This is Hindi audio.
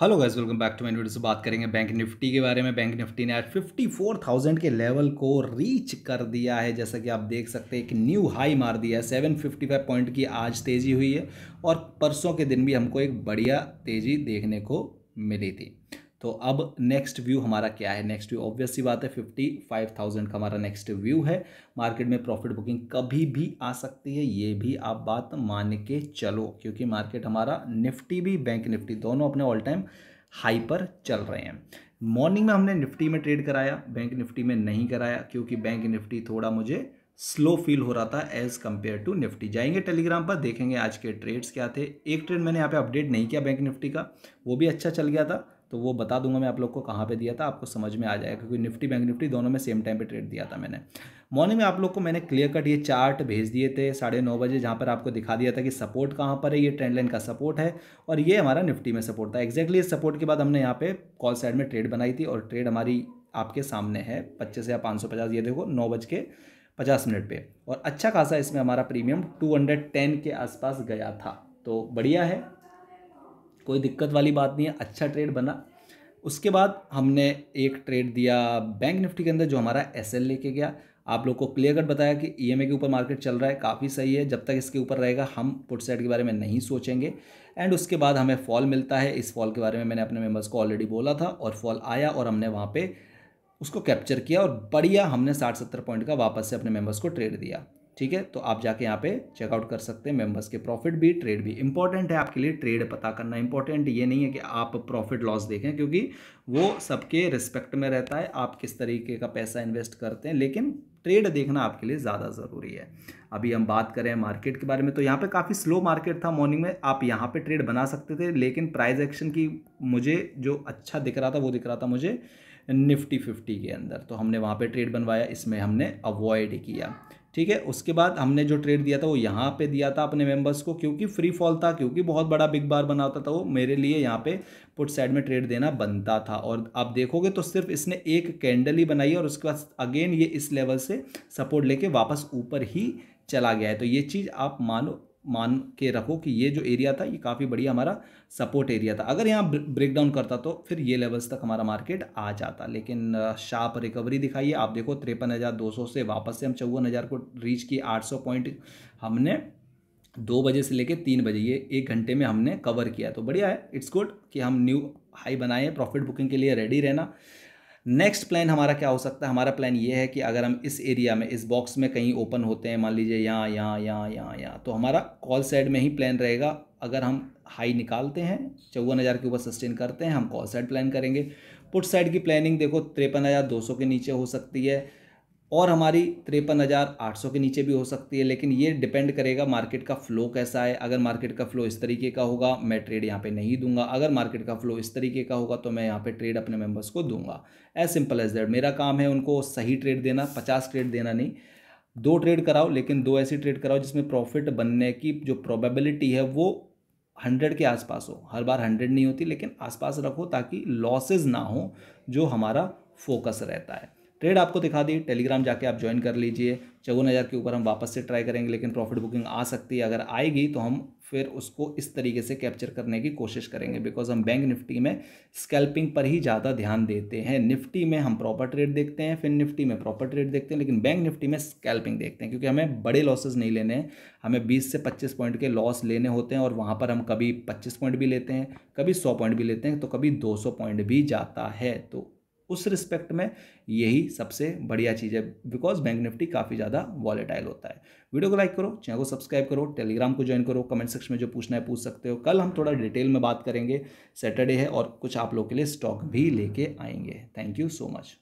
hello guys welcome back to my video से बात करेंगे बैंक निफ्टी के बारे में बैंक निफ्टी ने आज 54,000 के लेवल को रीच कर दिया है जैसा कि आप देख सकते हैं एक न्यू हाई मार दिया है 755 पॉइंट की आज तेज़ी हुई है और परसों के दिन भी हमको एक बढ़िया तेज़ी देखने को मिली थी तो अब नेक्स्ट व्यू हमारा क्या है नेक्स्ट व्यू ऑब्वियस सी बात है फिफ्टी फाइव थाउजेंड का हमारा नेक्स्ट व्यू है मार्केट में प्रॉफिट बुकिंग कभी भी आ सकती है ये भी आप बात मान के चलो क्योंकि मार्केट हमारा निफ्टी भी बैंक निफ्टी दोनों अपने ऑल टाइम हाई पर चल रहे हैं मॉर्निंग में हमने निफ्टी में ट्रेड कराया बैंक निफ्टी में नहीं कराया क्योंकि बैंक निफ्टी थोड़ा मुझे स्लो फील हो रहा था एज़ कम्पेयर टू निफ्टी जाएंगे टेलीग्राम पर देखेंगे आज के ट्रेड्स क्या थे एक ट्रेड मैंने यहाँ पे अपडेट नहीं किया बैंक निफ्टी का वो भी अच्छा चल गया था तो वो बता दूंगा मैं आप लोग को कहाँ पे दिया था आपको समझ में आ जाएगा क्योंकि निफ्टी बैंक निफ्टी दोनों में सेम टाइम पे ट्रेड दिया था मैंने मॉर्निंग में आप लोग को मैंने क्लियर कट ये चार्ट भेज दिए थे साढ़े नौ बजे जहाँ पर आपको दिखा दिया था कि सपोर्ट कहाँ पर है ये ट्रेंड लाइन का सपोर्ट है और ये हमारा निफ्टी में सपोर्ट था एक्जैक्टली इस सपोर्ट के बाद हमने यहाँ पे कॉल साइड में ट्रेड बनाई थी और ट्रेड हमारी आपके सामने है पच्चीस या पाँच सौ पचास ये देखो नौ बज के पचास मिनट पर और अच्छा खासा इसमें हमारा प्रीमियम टू हंड्रेड टेन के आसपास गया था तो बढ़िया है कोई दिक्कत वाली बात नहीं है अच्छा ट्रेड बना उसके बाद हमने एक ट्रेड दिया बैंक निफ्टी के अंदर जो हमारा एस लेके गया आप लोग को क्लियर कट बताया कि ई e के ऊपर मार्केट चल रहा है काफ़ी सही है जब तक इसके ऊपर रहेगा हम पुट साइड के बारे में नहीं सोचेंगे एंड उसके बाद हमें फॉल मिलता है इस फॉल के बारे में मैंने अपने मेम्बर्स को ऑलरेडी बोला था और फॉल आया और हमने वहाँ पर उसको कैप्चर किया और बढ़िया हमने साठ सत्तर पॉइंट का वापस से अपने मेम्बर्स को ट्रेड दिया ठीक है तो आप जाके यहाँ पे चेकआउट कर सकते हैं मेंबर्स के प्रॉफिट भी ट्रेड भी इंपॉर्टेंट है आपके लिए ट्रेड पता करना इंपॉर्टेंट ये नहीं है कि आप प्रॉफिट लॉस देखें क्योंकि वो सबके रिस्पेक्ट में रहता है आप किस तरीके का पैसा इन्वेस्ट करते हैं लेकिन ट्रेड देखना आपके लिए ज़्यादा ज़रूरी है अभी हम बात करें मार्केट के बारे में तो यहाँ पे काफ़ी स्लो मार्केट था मॉर्निंग में आप यहाँ पे ट्रेड बना सकते थे लेकिन प्राइस एक्शन की मुझे जो अच्छा दिख रहा था वो दिख रहा था मुझे निफ्टी फिफ्टी के अंदर तो हमने वहाँ पे ट्रेड बनवाया इसमें हमने अवॉइड किया ठीक है उसके बाद हमने जो ट्रेड दिया था वो यहाँ पे दिया था अपने मेंबर्स को क्योंकि फ्री फॉल था क्योंकि बहुत बड़ा बिग बार बना होता था वो मेरे लिए यहाँ पे पुट साइड में ट्रेड देना बनता था और आप देखोगे तो सिर्फ इसने एक कैंडल ही बनाई और उसके बाद अगेन ये इस लेवल से सपोर्ट लेके वापस ऊपर ही चला गया है तो ये चीज़ आप मानो मान के रखो कि ये जो एरिया था ये काफ़ी बढ़िया हमारा सपोर्ट एरिया था अगर यहाँ ब्रेक डाउन करता तो फिर ये लेवल्स तक हमारा मार्केट आ जाता लेकिन शार्प रिकवरी दिखाइए आप देखो तिरपन हज़ार दो सौ से वापस से हम चौवन हज़ार को रीच किए आठ सौ पॉइंट हमने दो बजे से लेकर तीन बजे ये एक घंटे में हमने कवर किया तो बढ़िया है इट्स गुड कि हम न्यू हाई बनाए प्रॉफिट बुकिंग के लिए रेडी रहना नेक्स्ट प्लान हमारा क्या हो सकता है हमारा प्लान ये है कि अगर हम इस एरिया में इस बॉक्स में कहीं ओपन होते हैं मान लीजिए यहाँ यहाँ यहाँ यहाँ यहाँ तो हमारा कॉल साइड में ही प्लान रहेगा अगर हम हाई निकालते हैं चौवन हज़ार के ऊपर सस्टेन करते हैं हम कॉल साइड प्लान करेंगे पुट साइड की प्लानिंग देखो तिरपन हज़ार दो सौ के नीचे हो सकती है और हमारी तिरपन हज़ार आठ सौ के नीचे भी हो सकती है लेकिन ये डिपेंड करेगा मार्केट का फ्लो कैसा है अगर मार्केट का फ्लो इस तरीके का होगा मैं ट्रेड यहाँ पे नहीं दूंगा अगर मार्केट का फ्लो इस तरीके का होगा तो मैं यहाँ पे ट्रेड अपने मेंबर्स को दूंगा एज सिंपल एज दैट मेरा काम है उनको सही ट्रेड देना पचास ट्रेड देना नहीं दो ट्रेड कराओ लेकिन दो ऐसी ट्रेड कराओ जिसमें प्रॉफिट बनने की जो प्रोबेबिलिटी है वो हंड्रेड के आसपास हो हर बार हंड्रेड नहीं होती लेकिन आसपास रखो ताकि लॉसेज ना हो जो हमारा फोकस रहता है ट्रेड आपको दिखा दी टेलीग्राम जाके आप ज्वाइन कर लीजिए चौवन हज़ार के ऊपर हम वापस से ट्राई करेंगे लेकिन प्रॉफिट बुकिंग आ सकती है अगर आएगी तो हम फिर उसको इस तरीके से कैप्चर करने की कोशिश करेंगे बिकॉज हम बैंक निफ्टी में स्कैल्पिंग पर ही ज़्यादा ध्यान देते हैं निफ्टी में हम प्रॉपर ट्रेड देखते हैं फिर निफ्टी में प्रॉपर ट्रेड देखते हैं लेकिन बैंक निफ्टी में स्कैल्पिंग देखते हैं क्योंकि हमें बड़े लॉसेज नहीं लेने हैं हमें बीस से पच्चीस पॉइंट के लॉस लेने होते हैं और वहाँ पर हम कभी पच्चीस पॉइंट भी लेते हैं कभी सौ पॉइंट भी लेते हैं तो कभी दो सौ पॉइंट भी जाता है तो उस रिस्पेक्ट में यही सबसे बढ़िया चीज़ है बिकॉज बैंक निफ्टी काफ़ी ज़्यादा वॉलेटाइल होता है वीडियो को लाइक करो चैनल को सब्सक्राइब करो टेलीग्राम को ज्वाइन करो कमेंट सेक्शन में जो पूछना है पूछ सकते हो कल हम थोड़ा डिटेल में बात करेंगे सैटरडे है और कुछ आप लोग के लिए स्टॉक भी लेके आएंगे थैंक यू सो मच